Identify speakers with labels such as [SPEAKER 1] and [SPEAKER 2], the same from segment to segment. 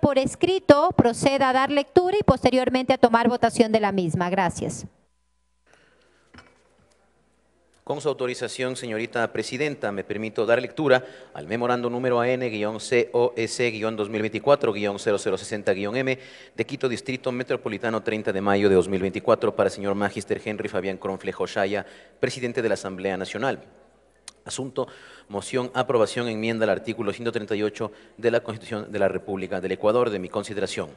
[SPEAKER 1] por escrito, proceda a dar lectura y posteriormente a tomar votación de la misma.
[SPEAKER 2] Gracias. Con su autorización, señorita presidenta, me permito dar lectura al memorando número AN-COS-2024-0060-M de Quito Distrito Metropolitano 30 de mayo de 2024 para señor Magister Henry Fabián Cronflejo Shaya, presidente de la Asamblea Nacional. Asunto, moción, aprobación, enmienda al artículo 138 de la Constitución de la República del Ecuador de mi consideración.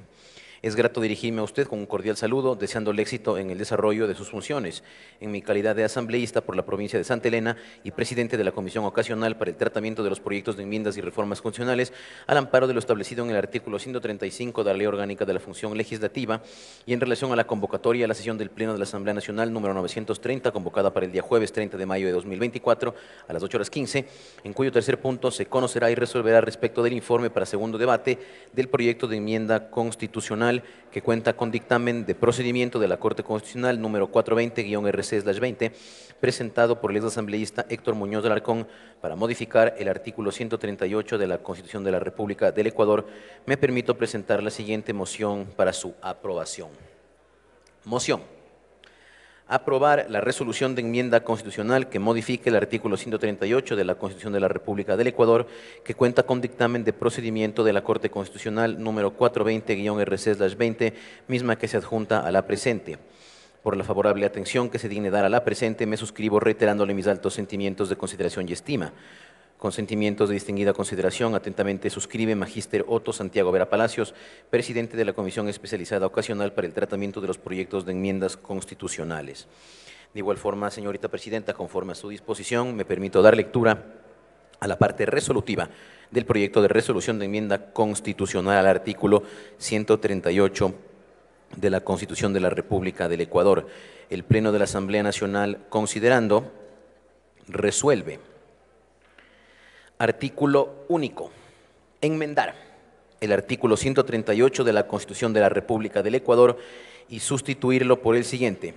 [SPEAKER 2] Es grato dirigirme a usted con un cordial saludo, deseando el éxito en el desarrollo de sus funciones. En mi calidad de asambleísta por la provincia de Santa Elena y presidente de la Comisión Ocasional para el Tratamiento de los Proyectos de Enmiendas y Reformas Constitucionales, al amparo de lo establecido en el artículo 135 de la Ley Orgánica de la Función Legislativa y en relación a la convocatoria a la sesión del Pleno de la Asamblea Nacional número 930, convocada para el día jueves 30 de mayo de 2024 a las 8 horas 15, en cuyo tercer punto se conocerá y resolverá respecto del informe para segundo debate del proyecto de enmienda constitucional que cuenta con dictamen de procedimiento de la Corte Constitucional número 420-RC-20, presentado por el ex asambleísta Héctor Muñoz de Alarcón para modificar el artículo 138 de la Constitución de la República del Ecuador, me permito presentar la siguiente moción para su aprobación. Moción aprobar la resolución de enmienda constitucional que modifique el artículo 138 de la Constitución de la República del Ecuador, que cuenta con dictamen de procedimiento de la Corte Constitucional número 420-RC-20, misma que se adjunta a la presente. Por la favorable atención que se digne dar a la presente, me suscribo reiterándole mis altos sentimientos de consideración y estima con sentimientos de distinguida consideración, atentamente suscribe Magíster Otto Santiago Vera Palacios, presidente de la Comisión Especializada Ocasional para el Tratamiento de los Proyectos de Enmiendas Constitucionales. De igual forma, señorita presidenta, conforme a su disposición, me permito dar lectura a la parte resolutiva del proyecto de resolución de enmienda constitucional al artículo 138 de la Constitución de la República del Ecuador. El Pleno de la Asamblea Nacional, considerando, resuelve Artículo único. Enmendar el artículo 138 de la Constitución de la República del Ecuador y sustituirlo por el siguiente.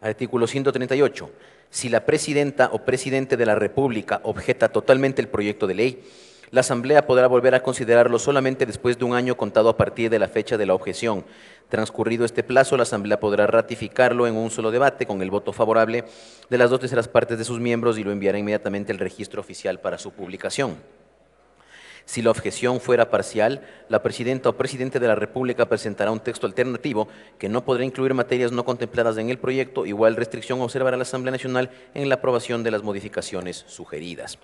[SPEAKER 2] Artículo 138. Si la presidenta o presidente de la República objeta totalmente el proyecto de ley, la Asamblea podrá volver a considerarlo solamente después de un año contado a partir de la fecha de la objeción. Transcurrido este plazo, la Asamblea podrá ratificarlo en un solo debate con el voto favorable de las dos terceras partes de sus miembros y lo enviará inmediatamente al registro oficial para su publicación. Si la objeción fuera parcial, la presidenta o presidente de la República presentará un texto alternativo que no podrá incluir materias no contempladas en el proyecto. Igual restricción observará la Asamblea Nacional en la aprobación de las modificaciones sugeridas.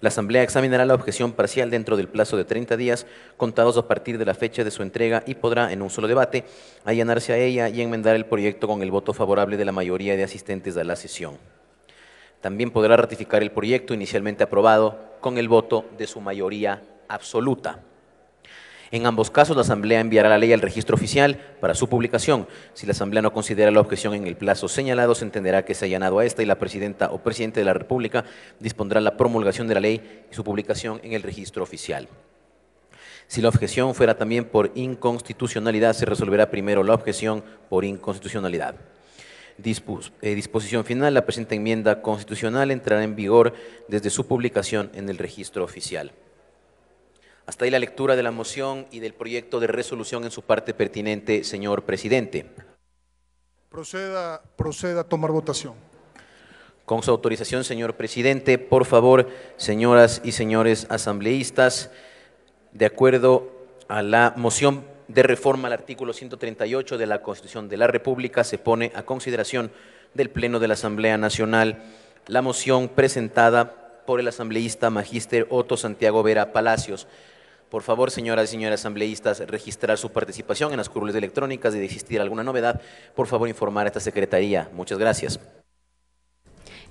[SPEAKER 2] La Asamblea examinará la objeción parcial dentro del plazo de 30 días contados a partir de la fecha de su entrega y podrá, en un solo debate, allanarse a ella y enmendar el proyecto con el voto favorable de la mayoría de asistentes a la sesión. También podrá ratificar el proyecto inicialmente aprobado con el voto de su mayoría absoluta. En ambos casos, la Asamblea enviará la ley al registro oficial para su publicación. Si la Asamblea no considera la objeción en el plazo señalado, se entenderá que se ha allanado a esta y la Presidenta o Presidente de la República dispondrá la promulgación de la ley y su publicación en el registro oficial. Si la objeción fuera también por inconstitucionalidad, se resolverá primero la objeción por inconstitucionalidad. Eh, disposición final, la presente enmienda constitucional entrará en vigor desde su publicación en el registro oficial. Hasta ahí la lectura de la moción y del proyecto de resolución en su parte pertinente, señor presidente.
[SPEAKER 3] Proceda, a tomar votación.
[SPEAKER 2] Con su autorización, señor presidente, por favor, señoras y señores asambleístas, de acuerdo a la moción de reforma al artículo 138 de la Constitución de la República, se pone a consideración del Pleno de la Asamblea Nacional la moción presentada por el asambleísta magíster Otto Santiago Vera Palacios por favor, señoras y señores asambleístas, registrar su participación en las curules electrónicas y de existir alguna novedad, por favor informar a esta secretaría. Muchas gracias.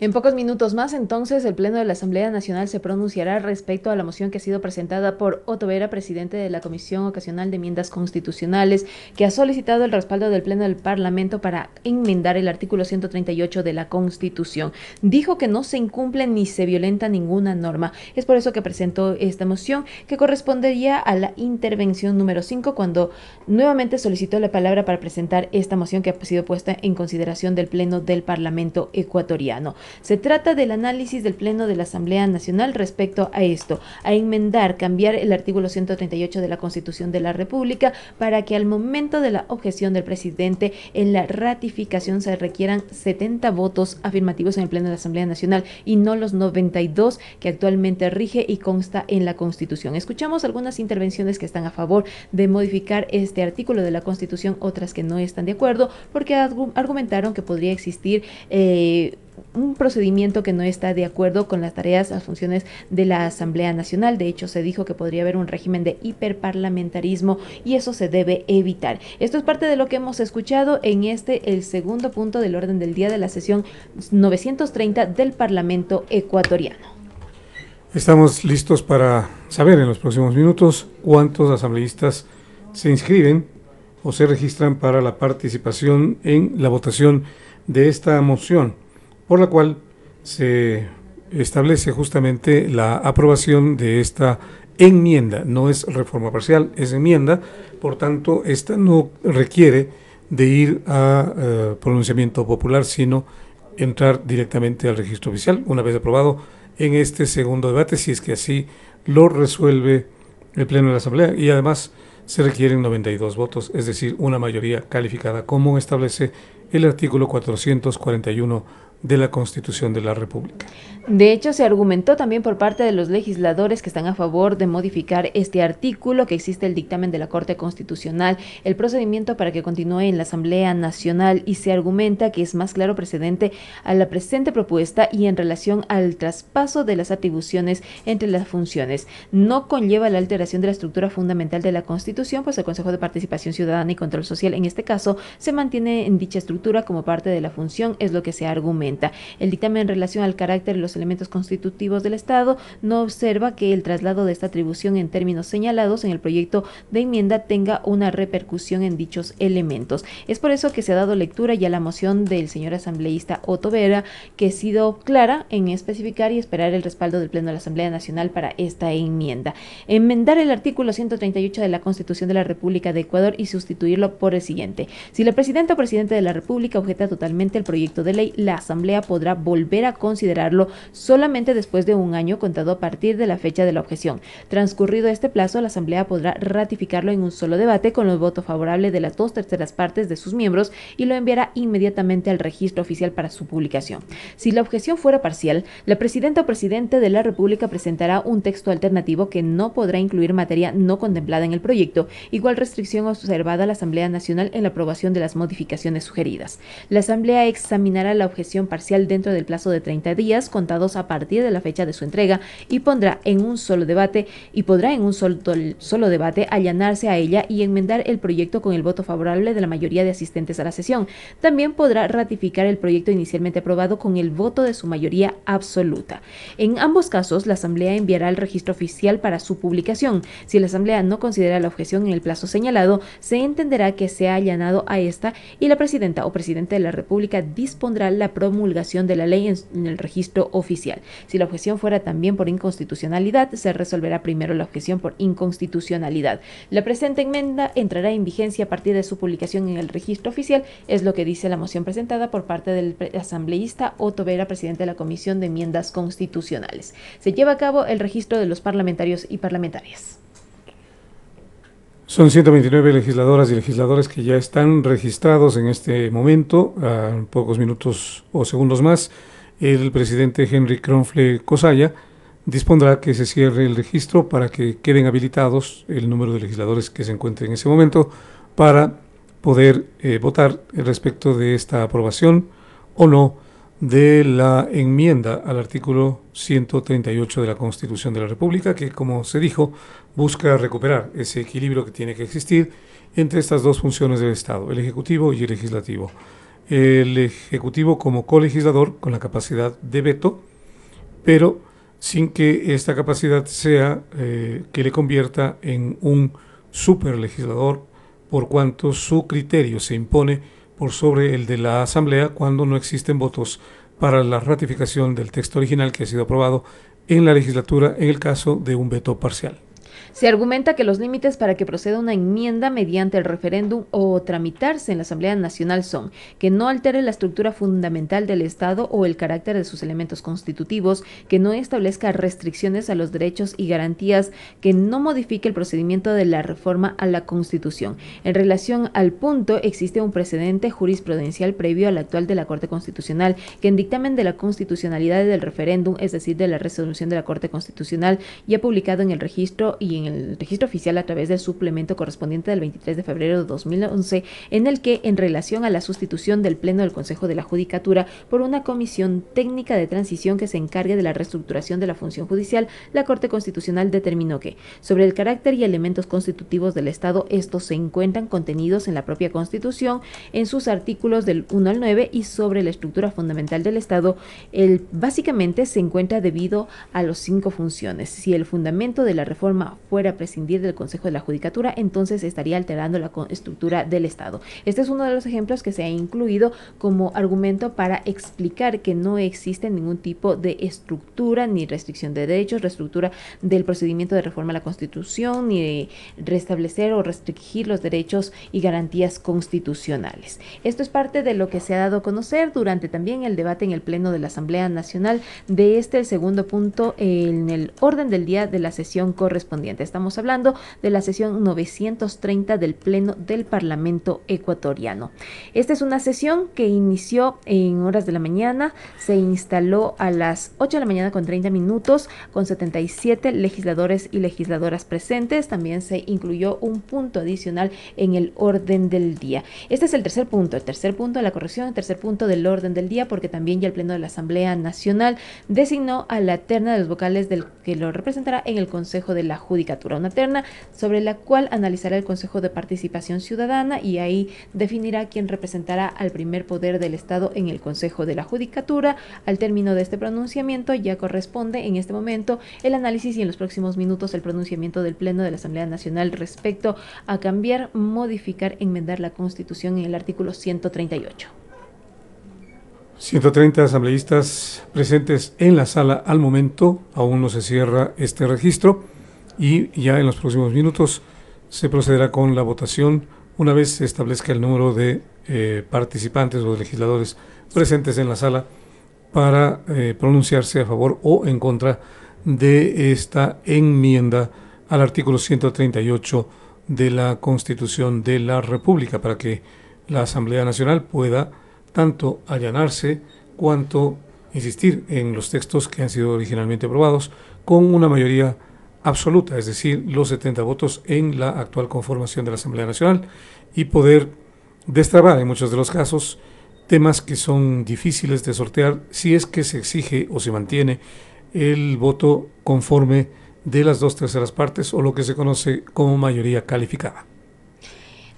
[SPEAKER 1] En pocos minutos más, entonces, el Pleno de la Asamblea Nacional se pronunciará respecto a la moción que ha sido presentada por Otto Vera, presidente de la Comisión Ocasional de Enmiendas Constitucionales, que ha solicitado el respaldo del Pleno del Parlamento para enmendar el artículo 138 de la Constitución. Dijo que no se incumple ni se violenta ninguna norma. Es por eso que presentó esta moción, que correspondería a la intervención número 5, cuando nuevamente solicitó la palabra para presentar esta moción que ha sido puesta en consideración del Pleno del Parlamento ecuatoriano. Se trata del análisis del Pleno de la Asamblea Nacional respecto a esto, a enmendar, cambiar el artículo 138 de la Constitución de la República para que al momento de la objeción del presidente en la ratificación se requieran 70 votos afirmativos en el Pleno de la Asamblea Nacional y no los 92 que actualmente rige y consta en la Constitución. Escuchamos algunas intervenciones que están a favor de modificar este artículo de la Constitución, otras que no están de acuerdo porque argumentaron que podría existir eh, un procedimiento que no está de acuerdo con las tareas, las funciones de la Asamblea Nacional. De hecho, se dijo que podría haber un régimen de hiperparlamentarismo y eso se debe evitar. Esto es parte de lo que hemos escuchado en este, el segundo punto del orden del día de la sesión 930 del Parlamento ecuatoriano.
[SPEAKER 3] Estamos listos para saber en los próximos minutos cuántos asambleístas se inscriben o se registran para la participación en la votación de esta moción por la cual se establece justamente la aprobación de esta enmienda, no es reforma parcial, es enmienda, por tanto, esta no requiere de ir a eh, pronunciamiento popular, sino entrar directamente al registro oficial, una vez aprobado en este segundo debate, si es que así lo resuelve el Pleno de la Asamblea. Y además se requieren 92 votos, es decir, una mayoría calificada, como establece el artículo 441 de la Constitución de la República.
[SPEAKER 1] De hecho, se argumentó también por parte de los legisladores que están a favor de modificar este artículo que existe el dictamen de la Corte Constitucional, el procedimiento para que continúe en la Asamblea Nacional y se argumenta que es más claro precedente a la presente propuesta y en relación al traspaso de las atribuciones entre las funciones. No conlleva la alteración de la estructura fundamental de la Constitución, pues el Consejo de Participación Ciudadana y Control Social en este caso se mantiene en dicha estructura como parte de la función, es lo que se argumenta. El dictamen en relación al carácter los elementos constitutivos del Estado, no observa que el traslado de esta atribución en términos señalados en el proyecto de enmienda tenga una repercusión en dichos elementos. Es por eso que se ha dado lectura ya a la moción del señor asambleísta Otto Vera, que ha sido clara en especificar y esperar el respaldo del Pleno de la Asamblea Nacional para esta enmienda. Enmendar el artículo 138 de la Constitución de la República de Ecuador y sustituirlo por el siguiente. Si la Presidenta o Presidente de la República objeta totalmente el proyecto de ley, la Asamblea podrá volver a considerarlo solamente después de un año contado a partir de la fecha de la objeción. Transcurrido este plazo, la Asamblea podrá ratificarlo en un solo debate con los votos favorables de las dos terceras partes de sus miembros y lo enviará inmediatamente al registro oficial para su publicación. Si la objeción fuera parcial, la presidenta o presidente de la República presentará un texto alternativo que no podrá incluir materia no contemplada en el proyecto, igual restricción observada a la Asamblea Nacional en la aprobación de las modificaciones sugeridas. La Asamblea examinará la objeción parcial dentro del plazo de 30 días contado a partir de la fecha de su entrega y pondrá en un solo debate y podrá en un solo, solo debate allanarse a ella y enmendar el proyecto con el voto favorable de la mayoría de asistentes a la sesión. También podrá ratificar el proyecto inicialmente aprobado con el voto de su mayoría absoluta. En ambos casos, la Asamblea enviará el registro oficial para su publicación. Si la Asamblea no considera la objeción en el plazo señalado, se entenderá que se ha allanado a esta y la Presidenta o Presidente de la República dispondrá la promulgación de la ley en el registro oficial si la objeción fuera también por inconstitucionalidad, se resolverá primero la objeción por inconstitucionalidad. La presente enmienda entrará en vigencia a partir de su publicación en el registro oficial, es lo que dice la moción presentada por parte del asambleísta Otto Vera, presidente de la Comisión de Enmiendas Constitucionales. Se lleva a cabo el registro de los parlamentarios y parlamentarias.
[SPEAKER 3] Son 129 legisladoras y legisladores que ya están registrados en este momento, a pocos minutos o segundos más el presidente Henry Kronfle Cosaya dispondrá que se cierre el registro para que queden habilitados el número de legisladores que se encuentren en ese momento para poder eh, votar respecto de esta aprobación o no de la enmienda al artículo 138 de la Constitución de la República, que como se dijo, busca recuperar ese equilibrio que tiene que existir entre estas dos funciones del Estado, el Ejecutivo y el Legislativo el Ejecutivo como colegislador con la capacidad de veto, pero sin que esta capacidad sea eh, que le convierta en un superlegislador por cuanto su criterio se impone por sobre el de la Asamblea cuando no existen votos para la ratificación del texto original que ha sido aprobado en la legislatura en el caso de un veto parcial.
[SPEAKER 1] Se argumenta que los límites para que proceda una enmienda mediante el referéndum o tramitarse en la Asamblea Nacional son que no altere la estructura fundamental del Estado o el carácter de sus elementos constitutivos, que no establezca restricciones a los derechos y garantías, que no modifique el procedimiento de la reforma a la Constitución. En relación al punto, existe un precedente jurisprudencial previo al actual de la Corte Constitucional, que en dictamen de la constitucionalidad del referéndum, es decir, de la resolución de la Corte Constitucional, ya publicado en el registro y en el registro oficial a través del suplemento correspondiente del 23 de febrero de 2011, en el que, en relación a la sustitución del Pleno del Consejo de la Judicatura por una comisión técnica de transición que se encargue de la reestructuración de la función judicial, la Corte Constitucional determinó que, sobre el carácter y elementos constitutivos del Estado, estos se encuentran contenidos en la propia Constitución, en sus artículos del 1 al 9 y sobre la estructura fundamental del Estado, el, básicamente se encuentra debido a los cinco funciones. Si el fundamento de la reforma fuera a prescindir del Consejo de la Judicatura, entonces estaría alterando la estructura del Estado. Este es uno de los ejemplos que se ha incluido como argumento para explicar que no existe ningún tipo de estructura ni restricción de derechos, reestructura del procedimiento de reforma a la Constitución, ni restablecer o restringir los derechos y garantías constitucionales. Esto es parte de lo que se ha dado a conocer durante también el debate en el Pleno de la Asamblea Nacional de este segundo punto en el orden del día de la sesión correspondiente. Estamos hablando de la sesión 930 del Pleno del Parlamento ecuatoriano. Esta es una sesión que inició en horas de la mañana, se instaló a las 8 de la mañana con 30 minutos, con 77 legisladores y legisladoras presentes. También se incluyó un punto adicional en el orden del día. Este es el tercer punto, el tercer punto de la corrección, el tercer punto del orden del día, porque también ya el Pleno de la Asamblea Nacional designó a la terna de los vocales del que lo representará en el Consejo de la Judicatura una terna sobre la cual analizará el Consejo de Participación Ciudadana y ahí definirá quién representará al primer poder del Estado en el Consejo de la Judicatura. Al término de este pronunciamiento ya corresponde en este momento el análisis y en los próximos minutos el pronunciamiento del Pleno de la Asamblea Nacional respecto a cambiar, modificar, enmendar la Constitución en el artículo 138.
[SPEAKER 3] 130 asambleístas presentes en la sala al momento, aún no se cierra este registro y ya en los próximos minutos se procederá con la votación una vez se establezca el número de eh, participantes o legisladores presentes en la sala para eh, pronunciarse a favor o en contra de esta enmienda al artículo 138 de la Constitución de la República para que la Asamblea Nacional pueda tanto allanarse cuanto insistir en los textos que han sido originalmente aprobados con una mayoría absoluta, es decir, los 70 votos en la actual conformación de la Asamblea Nacional y poder destrabar en muchos de los casos temas que son difíciles de sortear si es que se exige o se mantiene el voto conforme de las dos terceras partes o lo que se conoce como mayoría calificada.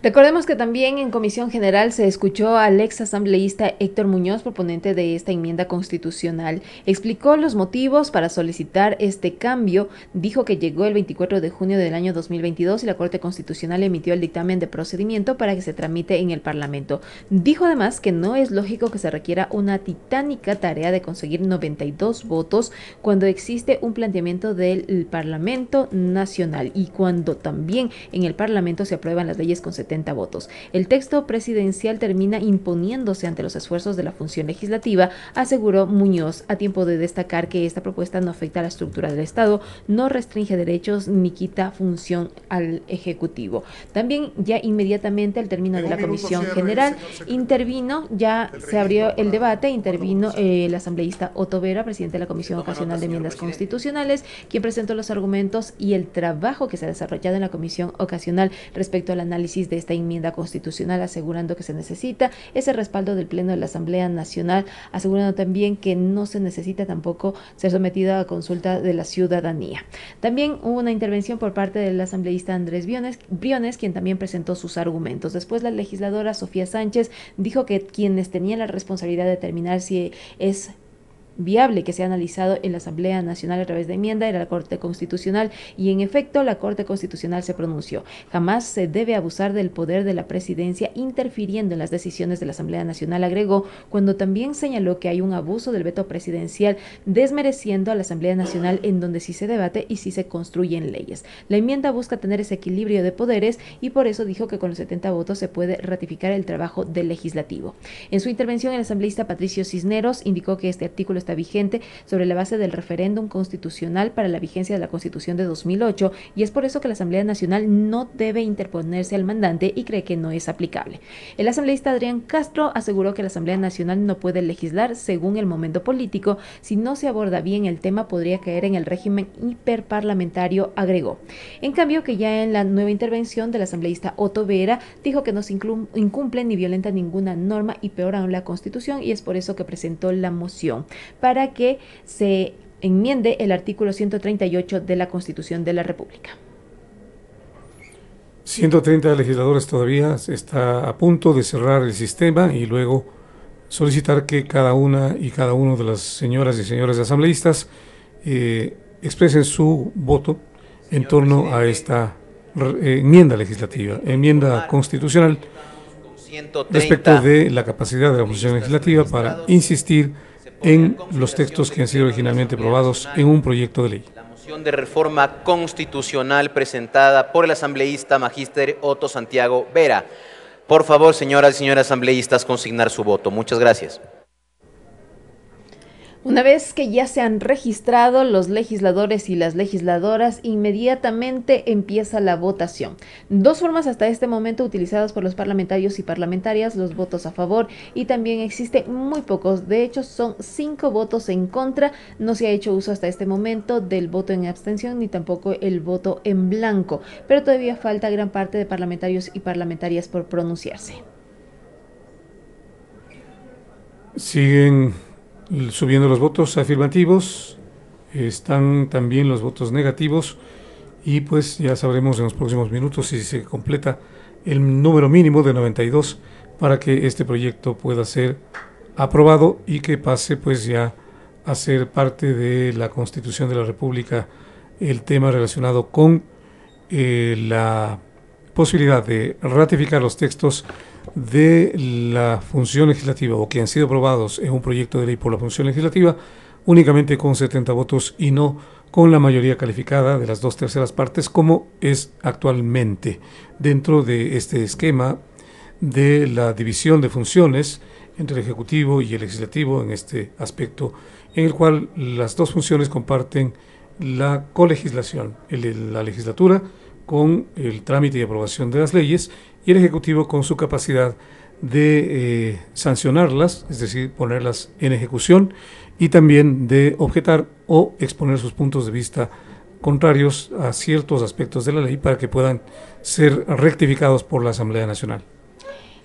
[SPEAKER 1] Recordemos que también en Comisión General se escuchó al ex asambleísta Héctor Muñoz, proponente de esta enmienda constitucional. Explicó los motivos para solicitar este cambio. Dijo que llegó el 24 de junio del año 2022 y la Corte Constitucional emitió el dictamen de procedimiento para que se tramite en el Parlamento. Dijo además que no es lógico que se requiera una titánica tarea de conseguir 92 votos cuando existe un planteamiento del Parlamento Nacional y cuando también en el Parlamento se aprueban las leyes conceptuales votos. El texto presidencial termina imponiéndose ante los esfuerzos de la función legislativa, aseguró Muñoz, a tiempo de destacar que esta propuesta no afecta a la estructura del Estado, no restringe derechos ni quita función al Ejecutivo. También ya inmediatamente al término de la Comisión General intervino, ya se abrió el debate, intervino eh, el asambleísta Otto Vera, presidente de la Comisión Ocasional de Enmiendas Constitucionales, quien presentó los argumentos y el trabajo que se ha desarrollado en la Comisión Ocasional respecto al análisis de esta enmienda constitucional asegurando que se necesita ese respaldo del Pleno de la Asamblea Nacional, asegurando también que no se necesita tampoco ser sometida a consulta de la ciudadanía. También hubo una intervención por parte del asambleísta Andrés Briones, Briones quien también presentó sus argumentos. Después la legisladora Sofía Sánchez dijo que quienes tenían la responsabilidad de determinar si es viable que se ha analizado en la Asamblea Nacional a través de enmienda era la Corte Constitucional y en efecto la Corte Constitucional se pronunció. Jamás se debe abusar del poder de la presidencia interfiriendo en las decisiones de la Asamblea Nacional, agregó, cuando también señaló que hay un abuso del veto presidencial desmereciendo a la Asamblea Nacional en donde sí se debate y sí se construyen leyes. La enmienda busca tener ese equilibrio de poderes y por eso dijo que con los 70 votos se puede ratificar el trabajo del legislativo. En su intervención, el asambleísta Patricio Cisneros indicó que este artículo vigente sobre la base del referéndum constitucional para la vigencia de la Constitución de 2008 y es por eso que la Asamblea Nacional no debe interponerse al mandante y cree que no es aplicable. El asambleísta Adrián Castro aseguró que la Asamblea Nacional no puede legislar según el momento político. Si no se aborda bien el tema podría caer en el régimen hiperparlamentario, agregó. En cambio que ya en la nueva intervención del asambleísta Otto Vera dijo que no se incumple ni violenta ninguna norma y peor aún la Constitución y es por eso que presentó la moción para que se enmiende el artículo 138 de la Constitución de la República.
[SPEAKER 3] 130 legisladores todavía está a punto de cerrar el sistema y luego solicitar que cada una y cada uno de las señoras y señores asambleístas eh, expresen su voto en torno a esta eh, enmienda legislativa, enmienda constitucional respecto de la capacidad de la oposición legislativa para insistir en los textos que han sido originalmente aprobados en un proyecto de ley. La
[SPEAKER 2] moción de reforma constitucional presentada por el asambleísta magíster Otto Santiago Vera. Por favor, señoras y señores asambleístas, consignar su voto. Muchas gracias.
[SPEAKER 1] Una vez que ya se han registrado los legisladores y las legisladoras, inmediatamente empieza la votación. Dos formas hasta este momento utilizadas por los parlamentarios y parlamentarias, los votos a favor y también existen muy pocos, de hecho son cinco votos en contra, no se ha hecho uso hasta este momento del voto en abstención ni tampoco el voto en blanco, pero todavía falta gran parte de parlamentarios y parlamentarias por pronunciarse.
[SPEAKER 3] Siguen Subiendo los votos afirmativos, están también los votos negativos y pues ya sabremos en los próximos minutos si se completa el número mínimo de 92 para que este proyecto pueda ser aprobado y que pase pues ya a ser parte de la Constitución de la República el tema relacionado con eh, la posibilidad de ratificar los textos de la función legislativa o que han sido aprobados en un proyecto de ley por la función legislativa únicamente con 70 votos y no con la mayoría calificada de las dos terceras partes como es actualmente dentro de este esquema de la división de funciones entre el Ejecutivo y el Legislativo en este aspecto, en el cual las dos funciones comparten la colegislación, la legislatura con el trámite y aprobación de las leyes y el Ejecutivo con su capacidad de eh, sancionarlas, es decir, ponerlas en ejecución, y también de objetar o exponer sus puntos de vista contrarios a ciertos aspectos de la ley para que puedan ser rectificados por la Asamblea Nacional.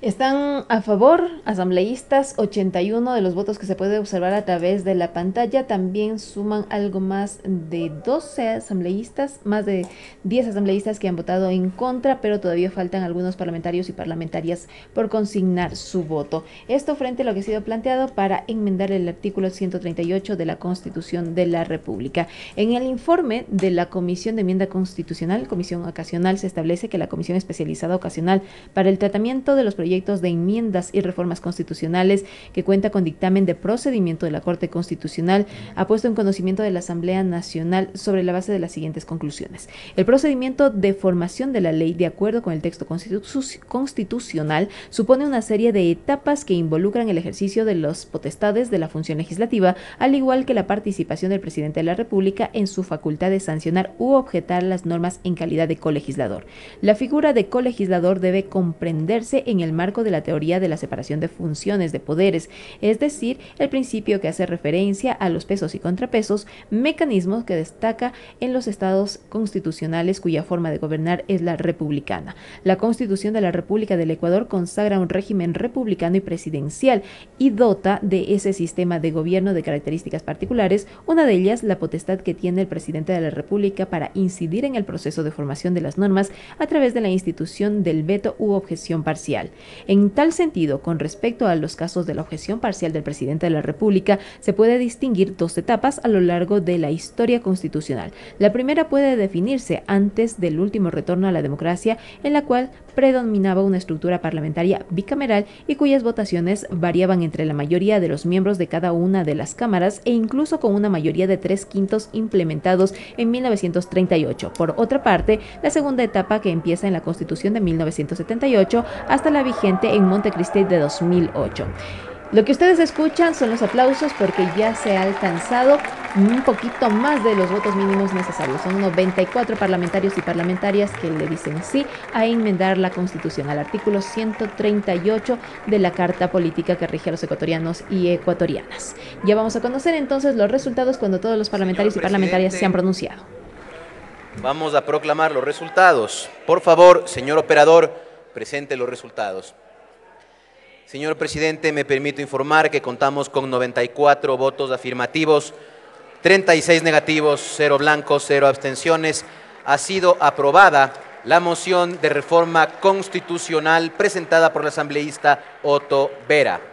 [SPEAKER 1] Están a favor, asambleístas, 81 de los votos que se puede observar a través de la pantalla. También suman algo más de 12 asambleístas, más de 10 asambleístas que han votado en contra, pero todavía faltan algunos parlamentarios y parlamentarias por consignar su voto. Esto frente a lo que ha sido planteado para enmendar el artículo 138 de la Constitución de la República. En el informe de la Comisión de Enmienda Constitucional, Comisión Ocasional, se establece que la Comisión Especializada Ocasional para el Tratamiento de los Proyectos proyectos de enmiendas y reformas constitucionales que cuenta con dictamen de procedimiento de la Corte Constitucional, ha puesto en conocimiento de la Asamblea Nacional sobre la base de las siguientes conclusiones. El procedimiento de formación de la ley, de acuerdo con el texto constitucional, supone una serie de etapas que involucran el ejercicio de las potestades de la función legislativa, al igual que la participación del presidente de la República en su facultad de sancionar u objetar las normas en calidad de colegislador. La figura de colegislador debe comprenderse en el marco marco de la teoría de la separación de funciones de poderes, es decir, el principio que hace referencia a los pesos y contrapesos, mecanismos que destaca en los estados constitucionales cuya forma de gobernar es la republicana. La Constitución de la República del Ecuador consagra un régimen republicano y presidencial y dota de ese sistema de gobierno de características particulares, una de ellas la potestad que tiene el presidente de la República para incidir en el proceso de formación de las normas a través de la institución del veto u objeción parcial. En tal sentido, con respecto a los casos de la objeción parcial del presidente de la República, se puede distinguir dos etapas a lo largo de la historia constitucional. La primera puede definirse antes del último retorno a la democracia, en la cual predominaba una estructura parlamentaria bicameral y cuyas votaciones variaban entre la mayoría de los miembros de cada una de las cámaras e incluso con una mayoría de tres quintos implementados en 1938. Por otra parte, la segunda etapa que empieza en la Constitución de 1978 hasta la en Montecristi de 2008. Lo que ustedes escuchan son los aplausos porque ya se ha alcanzado un poquito más de los votos mínimos necesarios. Son 94 parlamentarios y parlamentarias que le dicen sí a enmendar la Constitución al artículo 138 de la Carta Política que rige a los ecuatorianos y ecuatorianas. Ya vamos a conocer entonces los resultados cuando todos los parlamentarios y parlamentarias se han pronunciado.
[SPEAKER 2] Vamos a proclamar los resultados. Por favor, señor operador presente los resultados. Señor presidente, me permito informar que contamos con 94 votos afirmativos, 36 negativos, 0 blancos, 0 abstenciones. Ha sido aprobada la moción de reforma constitucional presentada por el asambleísta Otto Vera.